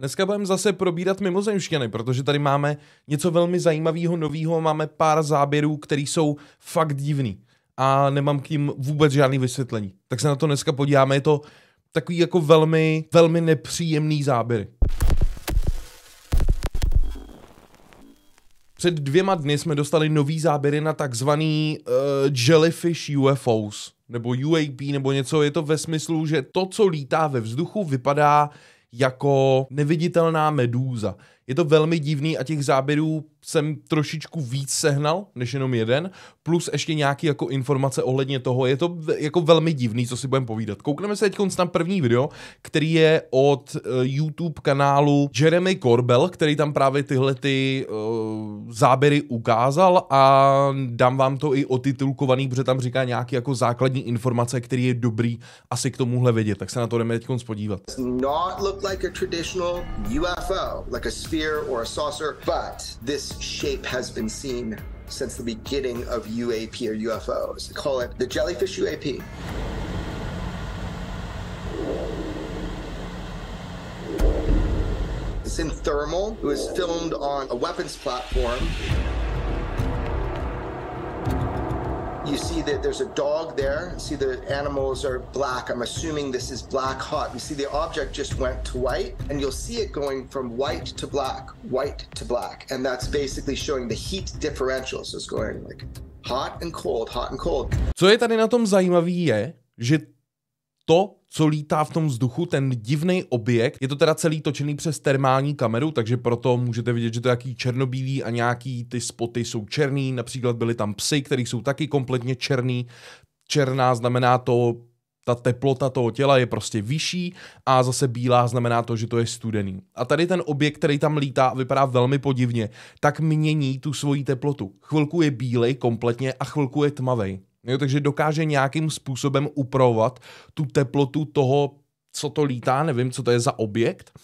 Dneska budeme zase probírat mimozemšťany, protože tady máme něco velmi zajímavého, nového, máme pár záběrů, které jsou fakt divný a nemám k ním vůbec žádný vysvětlení. Tak se na to dneska podíváme, je to takový jako velmi, velmi nepříjemný záběry. Před dvěma dny jsme dostali nový záběry na takzvaný uh, Jellyfish UFOs, nebo UAP, nebo něco, je to ve smyslu, že to, co lítá ve vzduchu, vypadá jako neviditelná medúza. Je to velmi divný a těch záběrů jsem trošičku víc sehnal, než jenom jeden, plus ještě nějaký jako informace ohledně toho. Je to jako velmi divný, co si budeme povídat. Koukneme se teď na první video, který je od eh, YouTube kanálu Jeremy Corbell, který tam právě tyhle ty uh, záběry ukázal a dám vám to i otitulkovaný, protože tam říká nějaké jako základní informace, který je dobrý asi k tomuhle vědět. Tak se na to jdeme teď podívat. Not look like a traditional UFO, like a sphere or a saucer, but this shape has been seen since the beginning of UAP or UFOs. call it the jellyfish UAP. It's in thermal. It was filmed on a weapons platform. You see that there's a dog there. See the animals are black. I'm assuming this is black hot. You see the object just went to white, and you'll see it going from white to black, white to black. And that's basically showing the heat differential. So it's going like hot and cold, hot and cold. Co je tady na tom zajímavý je, že to co lítá v tom vzduchu, ten divný objekt. Je to teda celý točený přes termální kameru, takže proto můžete vidět, že to je jaký černobílý a nějaký ty spoty jsou černý. Například byly tam psy, které jsou taky kompletně černý. Černá znamená to, ta teplota toho těla je prostě vyšší a zase bílá znamená to, že to je studený. A tady ten objekt, který tam lítá a vypadá velmi podivně, tak mění tu svoji teplotu. Chvilku je bílej kompletně a chvilku je tmavej. Jo, takže dokáže nějakým způsobem upravovat tu teplotu toho, co to lítá, nevím, co to je za objekt.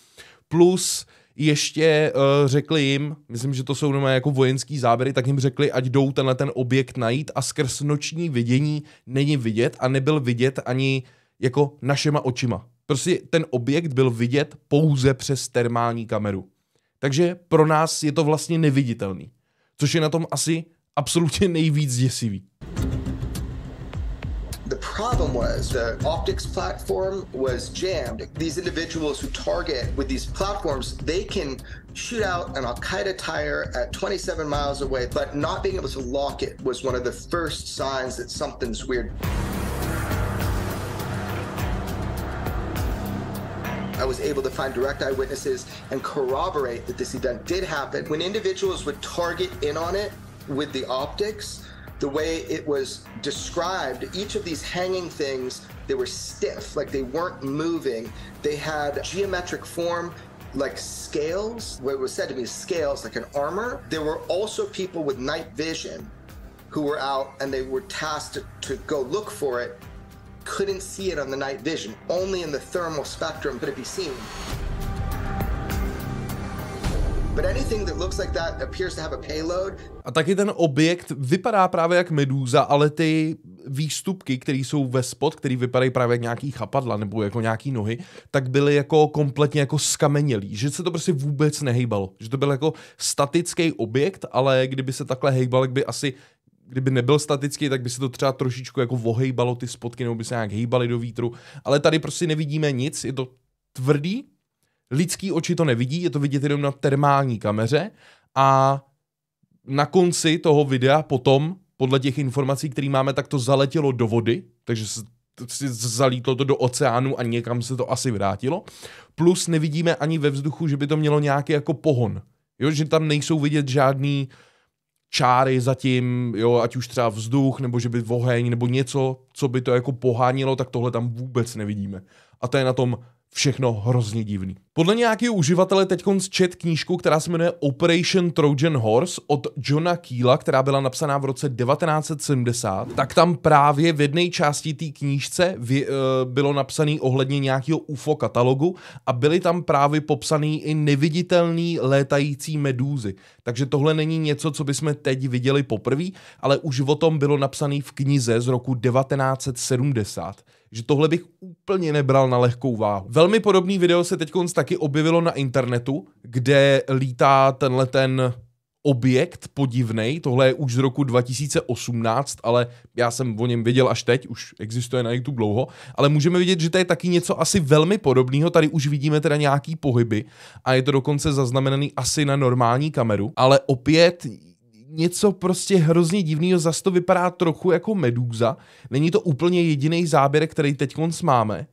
Plus ještě uh, řekli jim, myslím, že to jsou jenom jako vojenský záběry, tak jim řekli, ať jdou tenhle ten objekt najít a skrz noční vidění není vidět a nebyl vidět ani jako našema očima. Prostě ten objekt byl vidět pouze přes termální kameru. Takže pro nás je to vlastně neviditelný. Což je na tom asi absolutně nejvíc děsivý. problem was the optics platform was jammed. These individuals who target with these platforms, they can shoot out an Al Qaeda tire at 27 miles away, but not being able to lock it was one of the first signs that something's weird. I was able to find direct eyewitnesses and corroborate that this event did happen. When individuals would target in on it with the optics, the way it was described, each of these hanging things, they were stiff, like they weren't moving. They had geometric form, like scales, what was said to me is scales, like an armor. There were also people with night vision who were out and they were tasked to, to go look for it, couldn't see it on the night vision. Only in the thermal spectrum could it be seen. a taky ten objekt vypadá právě jak medúza, ale ty výstupky, které jsou ve spod, které vypadají právě jak nějaký chapadla nebo jako nějaký nohy, tak byly jako kompletně jako skamenělý, že se to prostě vůbec nehejbalo, že to byl jako statický objekt, ale kdyby se takhle hejbal, by asi kdyby nebyl statický, tak by se to třeba trošičku jako vohejbalo ty spotky, nebo by se nějak hejbaly do vítru, ale tady prostě nevidíme nic, je to tvrdý, Lidský oči to nevidí, je to vidět jenom na termální kameře a na konci toho videa potom, podle těch informací, které máme, tak to zaletělo do vody, takže zalítlo to do oceánu a někam se to asi vrátilo. Plus nevidíme ani ve vzduchu, že by to mělo nějaký jako pohon. Jo, že tam nejsou vidět žádný čáry zatím, jo, ať už třeba vzduch, nebo že by oheň, nebo něco, co by to jako pohánilo, tak tohle tam vůbec nevidíme. A to je na tom všechno hrozně divný. Podle nějakého uživatele teď čet knížku, která se jmenuje Operation Trojan Horse od Johna Keela, která byla napsaná v roce 1970, tak tam právě v jedné části té knížce vy, uh, eh, bylo napsané ohledně nějakého UFO katalogu a byly tam právě popsané i neviditelné létající medúzy. Takže tohle není něco, co bychom teď viděli poprvé, ale už o tom bylo napsané v knize z roku 1970 že tohle bych úplně nebral na lehkou váhu. Velmi podobný video se teď taky objevilo na internetu, kde lítá tenhle ten objekt podivný. Tohle je už z roku 2018, ale já jsem o něm věděl až teď, už existuje na YouTube dlouho, ale můžeme vidět, že to je taky něco asi velmi podobného. Tady už vidíme teda nějaký pohyby a je to dokonce zaznamenaný asi na normální kameru, ale opět něco prostě hrozně divného, zas to vypadá trochu jako medúza. Není to úplně jediný záběr, který teď konc máme.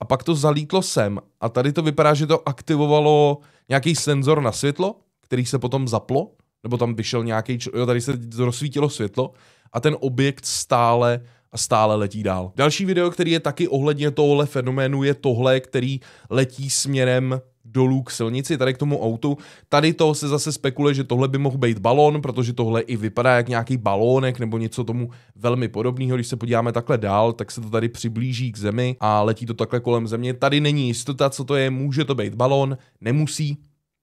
A pak to zalítlo sem a tady to vypadá, že to aktivovalo nějaký senzor na světlo, který se potom zaplo, nebo tam vyšel nějaký, jo, tady se rozsvítilo světlo a ten objekt stále a stále letí dál. Další video, který je taky ohledně tohle fenoménu, je tohle, který letí směrem dolů k silnici, tady k tomu autu. Tady to se zase spekuluje, že tohle by mohl být balón, protože tohle i vypadá jak nějaký balónek nebo něco tomu velmi podobného. Když se podíváme takhle dál, tak se to tady přiblíží k zemi a letí to takhle kolem země. Tady není jistota, co to je, může to být balón, nemusí.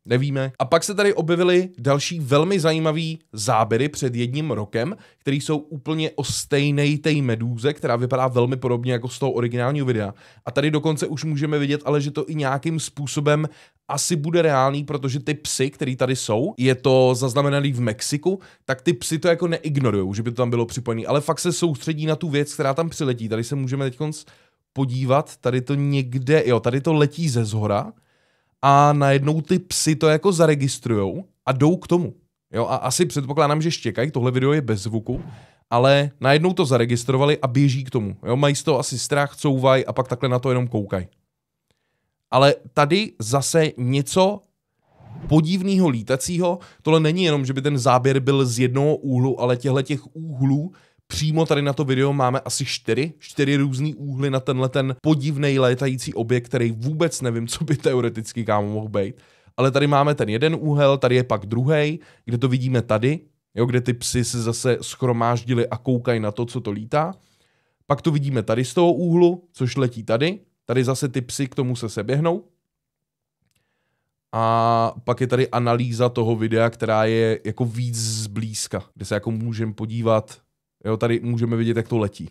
Nevíme. A pak se tady objevily další velmi zajímavý záběry před jedním rokem, které jsou úplně o stejné té medúze, která vypadá velmi podobně jako z toho originálního videa. A tady dokonce už můžeme vidět, ale že to i nějakým způsobem asi bude reálný, protože ty psy, které tady jsou, je to zaznamenaný v Mexiku, tak ty psy to jako neignorují, že by to tam bylo připojené, ale fakt se soustředí na tu věc, která tam přiletí. Tady se můžeme teď podívat, tady to někde, jo, tady to letí ze zhora a najednou ty psy to jako zaregistrujou a jdou k tomu. Jo, a asi předpokládám, že štěkají, tohle video je bez zvuku, ale najednou to zaregistrovali a běží k tomu. Jo, mají z toho asi strach, couvají a pak takhle na to jenom koukají. Ale tady zase něco podivného lítacího, tohle není jenom, že by ten záběr byl z jednoho úhlu, ale těchto těch úhlů Přímo tady na to video máme asi čtyři, čtyři různý úhly na tenhle ten podivný létající objekt, který vůbec nevím, co by teoreticky kámo mohl být. Ale tady máme ten jeden úhel, tady je pak druhý, kde to vidíme tady, jo, kde ty psy se zase schromáždili a koukají na to, co to lítá. Pak to vidíme tady z toho úhlu, což letí tady. Tady zase ty psy k tomu se seběhnou. A pak je tady analýza toho videa, která je jako víc zblízka, kde se jako můžeme podívat Jo, tady můžeme vidět, jak to letí.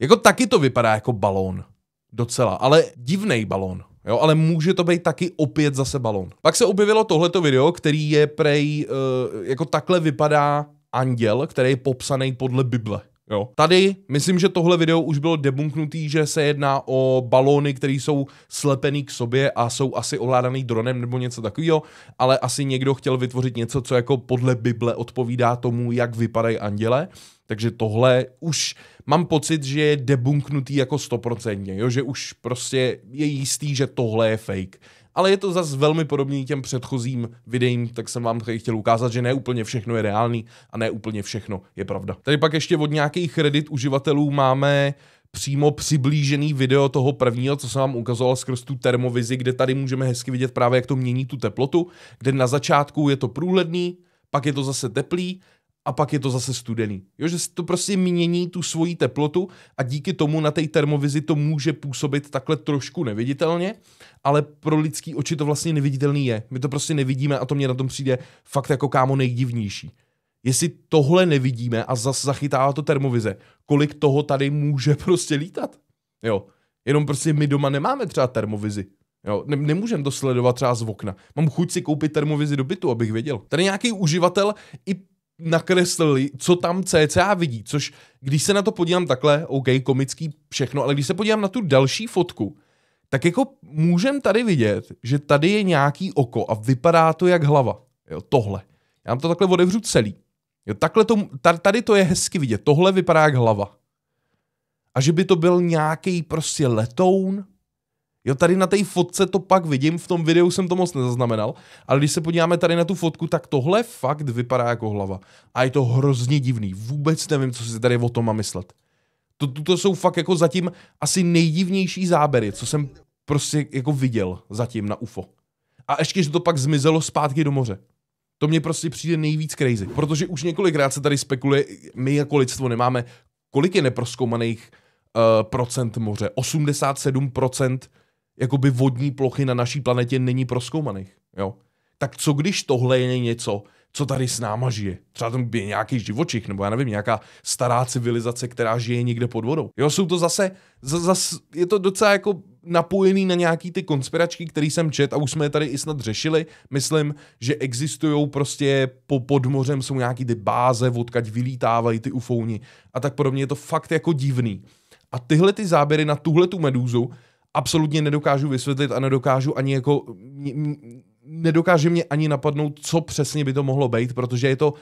Jako taky to vypadá jako balón. Docela, ale divný balón. Jo, ale může to být taky opět zase balón. Pak se objevilo tohleto video, který je prej, uh, jako takhle vypadá anděl, který je popsaný podle Bible. Jo. Tady, myslím, že tohle video už bylo debunknutý, že se jedná o balóny, které jsou slepený k sobě a jsou asi ovládaný dronem nebo něco takového, ale asi někdo chtěl vytvořit něco, co jako podle Bible odpovídá tomu, jak vypadají anděle. Takže tohle už mám pocit, že je debunknutý jako stoprocentně, jo? že už prostě je jistý, že tohle je fake. Ale je to zas velmi podobný těm předchozím videím, tak jsem vám tady chtěl ukázat, že ne úplně všechno je reálný a ne úplně všechno je pravda. Tady pak ještě od nějakých kredit uživatelů máme přímo přiblížený video toho prvního, co jsem vám ukazoval skrz tu termovizi, kde tady můžeme hezky vidět právě, jak to mění tu teplotu, kde na začátku je to průhledný, pak je to zase teplý a pak je to zase studený. Jo, že to prostě mění tu svoji teplotu a díky tomu na té termovizi to může působit takhle trošku neviditelně, ale pro lidský oči to vlastně neviditelný je. My to prostě nevidíme a to mě na tom přijde fakt jako kámo nejdivnější. Jestli tohle nevidíme a zase zachytává to termovize, kolik toho tady může prostě lítat? Jo, jenom prostě my doma nemáme třeba termovizi. Jo, ne- nemůžem to sledovat třeba z okna. Mám chuť si koupit termovizi do bytu, abych věděl. Tady nějaký uživatel i nakreslili, co tam CCA vidí, což když se na to podívám takhle, OK, komický všechno, ale když se podívám na tu další fotku, tak jako můžem tady vidět, že tady je nějaký oko a vypadá to jak hlava. Jo, tohle. Já vám to takhle odevřu celý. Jo, takhle to, tady to je hezky vidět. Tohle vypadá jak hlava. A že by to byl nějaký prostě letoun, Jo, tady na té fotce to pak vidím, v tom videu jsem to moc nezaznamenal, ale když se podíváme tady na tu fotku, tak tohle fakt vypadá jako hlava. A je to hrozně divný, vůbec nevím, co si tady o tom má myslet. To, to, to jsou fakt jako zatím asi nejdivnější záběry, co jsem prostě jako viděl zatím na UFO. A ještě, že to pak zmizelo zpátky do moře. To mě prostě přijde nejvíc crazy, protože už několikrát se tady spekuluje, my jako lidstvo nemáme, kolik je neproskoumaných uh, eh, procent moře. 87 procent jakoby vodní plochy na naší planetě není proskoumaných. Jo? Tak co když tohle je něco, co tady s náma žije. Třeba tam by nějaký živočich, nebo já nevím, nějaká stará civilizace, která žije někde pod vodou. Jo, jsou to zase, z, je to docela jako napojený na nějaký ty konspiračky, který jsem čet a už jsme je tady i snad řešili. Myslím, že existují prostě po pod mořem jsou nějaký ty báze, odkaď vylítávají ty ufouni a tak podobně. Je to fakt jako divný. A tyhle ty záběry na tuhle tu medúzu absolutně nedokážu vysvětlit a nedokážu ani jako, nedokáže mě ani napadnout, co přesně by to mohlo být, protože je to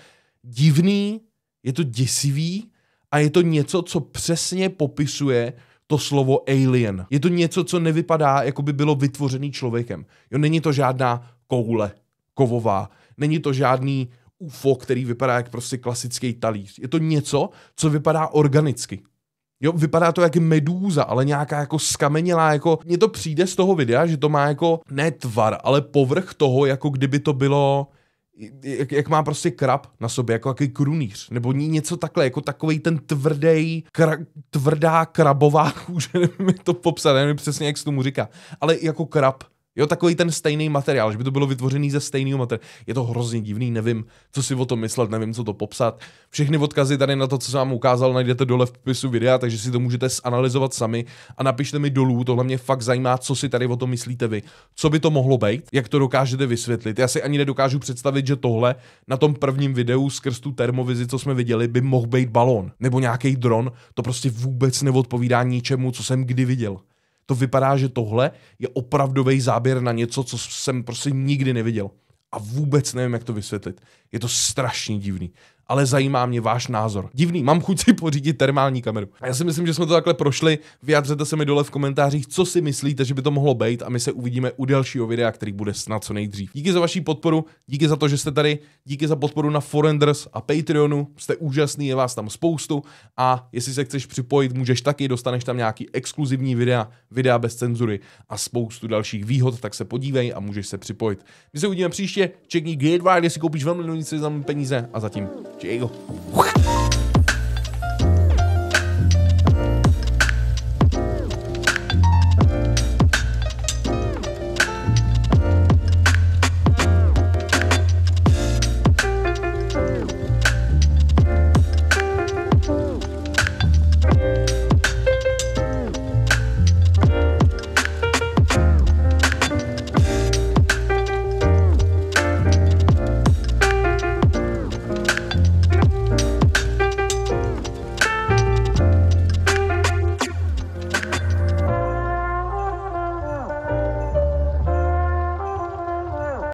divný, je to děsivý a je to něco, co přesně popisuje to slovo alien. Je to něco, co nevypadá, jako by bylo vytvořený člověkem. Jo, není to žádná koule kovová, není to žádný UFO, který vypadá jak prostě klasický talíř. Je to něco, co vypadá organicky. Jo, vypadá to jak medúza, ale nějaká jako skamenělá, jako mně to přijde z toho videa, že to má jako ne tvar, ale povrch toho, jako kdyby to bylo jak, jak má prostě krab na sobě, jako jaký krunýř, nebo něco takhle, jako takový ten tvrdý, kra, tvrdá krabová kůže, nevím jak to popsat, nevím přesně, jak se tomu říká, ale jako krab, Jo, takový ten stejný materiál, že by to bylo vytvořený ze stejného materiálu. Je to hrozně divný, nevím, co si o tom myslet, nevím, co to popsat. Všechny odkazy tady na to, co jsem vám ukázal, najdete dole v popisu videa, takže si to můžete zanalizovat sami a napište mi dolů, tohle mě fakt zajímá, co si tady o tom myslíte vy. Co by to mohlo být, jak to dokážete vysvětlit. Já si ani nedokážu představit, že tohle na tom prvním videu skrz tu termovizi, co jsme viděli, by mohl být balón nebo nějaký dron. To prostě vůbec neodpovídá ničemu, co jsem kdy viděl to vypadá, že tohle je opravdový záběr na něco, co jsem prostě nikdy neviděl. A vůbec nevím, jak to vysvětlit. Je to strašně divný ale zajímá mě váš názor. Divný, mám chuť si pořídit termální kameru. A já si myslím, že jsme to takhle prošli. Vyjádřete se mi dole v komentářích, co si myslíte, že by to mohlo být a my se uvidíme u dalšího videa, který bude snad co nejdřív. Díky za vaši podporu, díky za to, že jste tady, díky za podporu na Forenders a Patreonu, jste úžasný, je vás tam spoustu a jestli se chceš připojit, můžeš taky, dostaneš tam nějaký exkluzivní videa, videa bez cenzury a spoustu dalších výhod, tak se podívej a můžeš se připojit. My se uvidíme příště, čekni Gate jestli koupíš velmi za peníze a zatím Llego.